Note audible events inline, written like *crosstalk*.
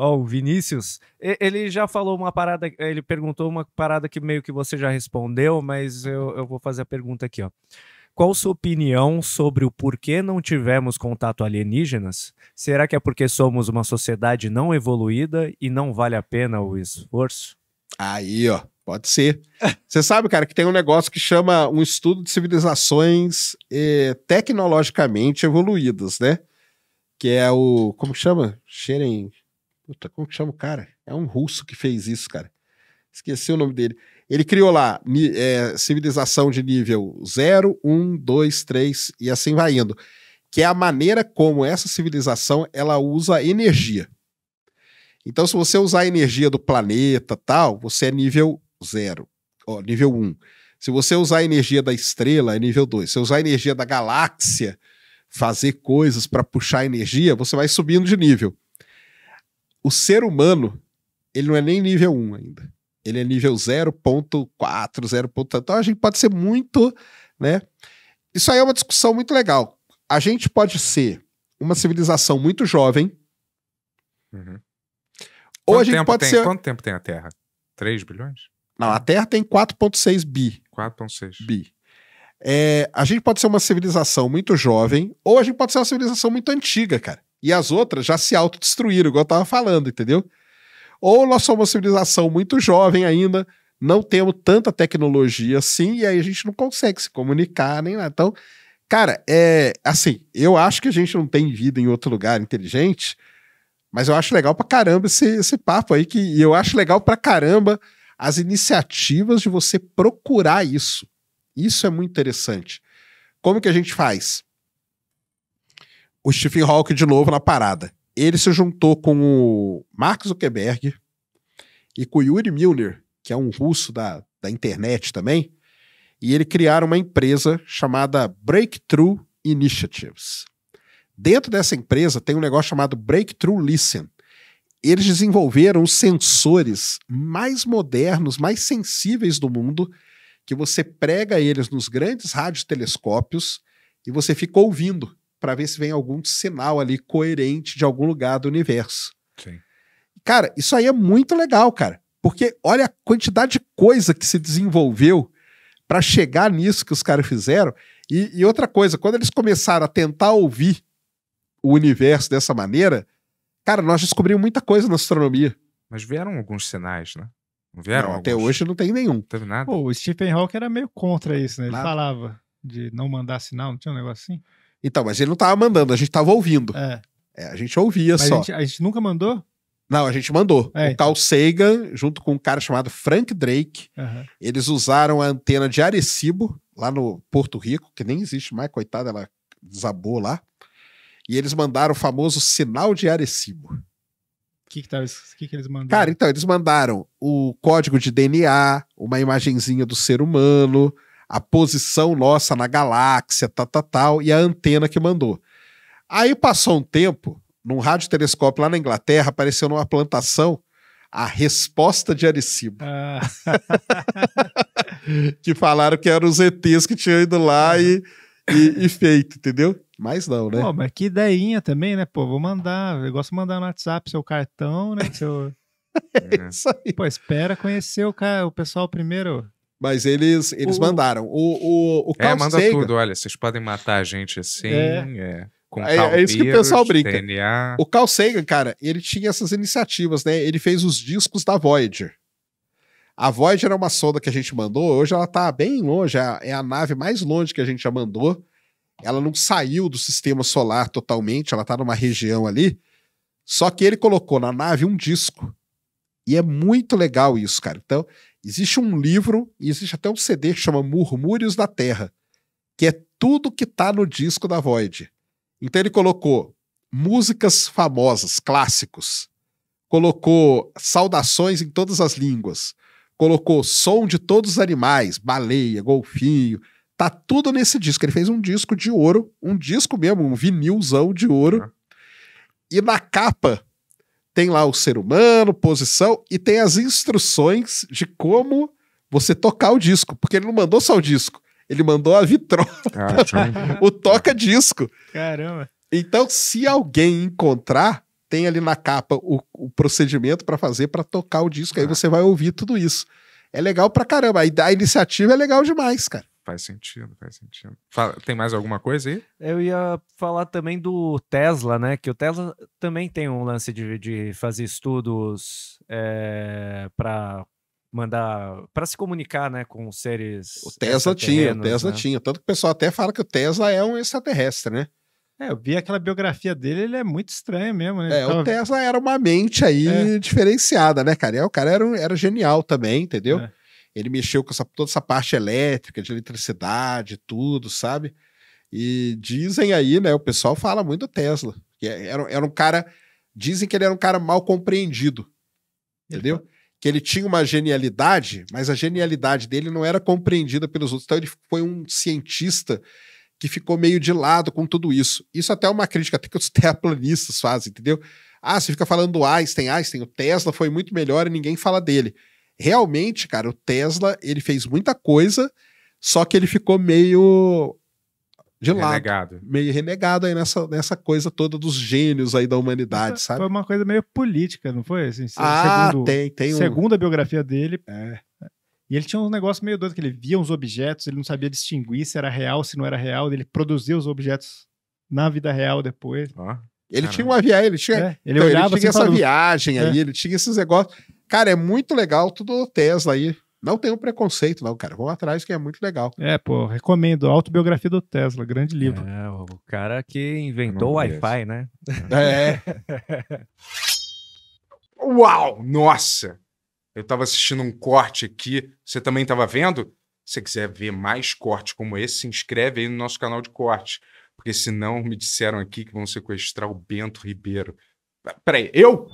Ó, oh, o Vinícius, ele já falou uma parada, ele perguntou uma parada que meio que você já respondeu, mas eu, eu vou fazer a pergunta aqui, ó. Qual sua opinião sobre o porquê não tivemos contato alienígenas? Será que é porque somos uma sociedade não evoluída e não vale a pena o esforço? Aí, ó, pode ser. Você sabe, cara, que tem um negócio que chama um estudo de civilizações eh, tecnologicamente evoluídas, né? Que é o. Como chama? Xeren. Puta, como que chama o cara? É um russo que fez isso, cara. Esqueci o nome dele. Ele criou lá é, civilização de nível 0, 1, 2, 3 e assim vai indo. Que é a maneira como essa civilização ela usa energia. Então, se você usar a energia do planeta tal, você é nível 0, ó, nível 1. Se você usar a energia da estrela, é nível 2. Se você usar a energia da galáxia, fazer coisas para puxar energia, você vai subindo de nível o ser humano, ele não é nem nível 1 ainda. Ele é nível 0.4, 0.3. Então a gente pode ser muito, né? Isso aí é uma discussão muito legal. A gente pode ser uma civilização muito jovem. Uhum. Ou a gente pode tem, ser. Quanto tempo tem a Terra? 3 bilhões? Não, a Terra tem 4,6 bi. 4,6 bi. É, a gente pode ser uma civilização muito jovem, ou a gente pode ser uma civilização muito antiga, cara. E as outras já se autodestruíram, igual eu estava falando, entendeu? Ou nós somos uma civilização muito jovem ainda, não temos tanta tecnologia assim, e aí a gente não consegue se comunicar nem nada. Então, cara, é assim, eu acho que a gente não tem vida em outro lugar inteligente, mas eu acho legal pra caramba esse, esse papo aí, que e eu acho legal pra caramba as iniciativas de você procurar isso. Isso é muito interessante. Como que a gente faz? o Stephen Hawking de novo na parada. Ele se juntou com o Mark Zuckerberg e com o Yuri Milner, que é um russo da, da internet também, e ele criaram uma empresa chamada Breakthrough Initiatives. Dentro dessa empresa tem um negócio chamado Breakthrough Listen. Eles desenvolveram os sensores mais modernos, mais sensíveis do mundo, que você prega eles nos grandes radiotelescópios e você fica ouvindo para ver se vem algum sinal ali coerente de algum lugar do universo. Sim. Cara, isso aí é muito legal, cara. Porque olha a quantidade de coisa que se desenvolveu para chegar nisso que os caras fizeram. E, e, outra coisa, quando eles começaram a tentar ouvir o universo dessa maneira, cara, nós descobrimos muita coisa na astronomia. Mas vieram alguns sinais, né? Não vieram? Não, Até hoje não tem nenhum. Não teve nada. Pô, o Stephen Hawking era meio contra isso, né? Ele nada. falava de não mandar sinal, não tinha um negócio assim? Então, mas ele não tava mandando, a gente tava ouvindo. É. é a gente ouvia mas só. A gente, a gente, nunca mandou? Não, a gente mandou. É, o Carl Sagan, junto com um cara chamado Frank Drake, uhum. eles usaram a antena de Arecibo, lá no Porto Rico, que nem existe mais, coitada, ela desabou lá. E eles mandaram o famoso sinal de Arecibo. O que que, que, que, eles mandaram? Cara, então, eles mandaram o código de DNA, uma imagenzinha do ser humano, a posição nossa na galáxia, tal, tal, tal, e a antena que mandou. Aí passou um tempo, num radiotelescópio lá na Inglaterra, apareceu numa plantação a resposta de Arecibo. Ah. *laughs* que falaram que eram os ETs que tinham ido lá e, é. e, e feito, entendeu? Mas não, né? Pô, mas que ideinha também, né? Pô, vou mandar, eu gosto de mandar no WhatsApp seu cartão, né? Seu... *laughs* É, é isso aí. Pô, espera conhecer o, cara, o pessoal primeiro. Mas eles, eles o, mandaram. O, o, o é, Carl é, manda Sagan, tudo. Olha, vocês podem matar a gente assim. É. é com é, é isso que o pessoal brinca. DNA. O Carl Sagan, cara, ele tinha essas iniciativas, né? Ele fez os discos da Voyager. A Voyager era é uma sonda que a gente mandou, hoje ela tá bem longe, é, é a nave mais longe que a gente já mandou. Ela não saiu do sistema solar totalmente, ela tá numa região ali. Só que ele colocou na nave um disco e é muito legal isso, cara. Então, existe um livro e existe até um CD que chama Murmúrios da Terra, que é tudo que tá no disco da Void. Então ele colocou músicas famosas, clássicos, colocou saudações em todas as línguas, colocou som de todos os animais, baleia, golfinho, tá tudo nesse disco. Ele fez um disco de ouro, um disco mesmo, um vinilzão de ouro. E na capa tem lá o ser humano, posição e tem as instruções de como você tocar o disco, porque ele não mandou só o disco, ele mandou a vitrola, ah, *laughs* tá. o toca-disco. Caramba. Então, se alguém encontrar, tem ali na capa o, o procedimento para fazer para tocar o disco, ah. aí você vai ouvir tudo isso. É legal pra caramba. A, a iniciativa é legal demais, cara. Faz sentido, faz sentido. Fala, tem mais alguma coisa aí? Eu ia falar também do Tesla, né? Que o Tesla também tem um lance de, de fazer estudos é, eh, para mandar para se comunicar, né, com seres. O Tesla tinha, o Tesla né? tinha, tanto que o pessoal até fala que o Tesla é um extraterrestre, né? É, eu vi aquela biografia dele, ele é muito estranho mesmo, né? É, o Tesla era uma mente aí é. diferenciada, né, cara? E o cara era, era genial também, entendeu? É. Ele mexeu com essa, toda essa parte elétrica, de eletricidade, tudo, sabe? E dizem aí, né? O pessoal fala muito do Tesla. Que é, era, era um cara. Dizem que ele era um cara mal compreendido. Entendeu? Ele... Que ele tinha uma genialidade, mas a genialidade dele não era compreendida pelos outros. Então ele foi um cientista que ficou meio de lado com tudo isso. Isso até é uma crítica até que os *laughs* terraplanistas fazem, entendeu? Ah, você fica falando do Einstein, Einstein, o Tesla foi muito melhor e ninguém fala dele realmente, cara, o Tesla, ele fez muita coisa, só que ele ficou meio de lado, renegado. meio renegado aí nessa, nessa coisa toda dos gênios aí da humanidade, Essa sabe? Foi uma coisa meio política, não foi? Assim, ah, segundo, tem, tem. Um... Segundo a biografia dele. É. E ele tinha um negócio meio doido, que ele via uns objetos, ele não sabia distinguir se era real, se não era real, ele produzia os objetos na vida real depois. Ah. ele, tinha tinha uma viagem, ele tinha. É, ele então, olhava ele tinha assim essa falou... viagem é. ele tinha esses negócios. Cara, é muito legal tudo Tesla aí. Não tenho preconceito, não, cara. vou atrás que é muito legal. É, pô, recomendo. Autobiografia do Tesla, grande é, livro. É, o cara que inventou o Wi-Fi, né? É. Uau! Nossa! Eu tava assistindo um corte aqui. Você também tava vendo? Se você quiser ver mais cortes como esse, se inscreve aí no nosso canal de cortes. Porque senão me disseram aqui que vão sequestrar o Bento Ribeiro. Peraí, eu?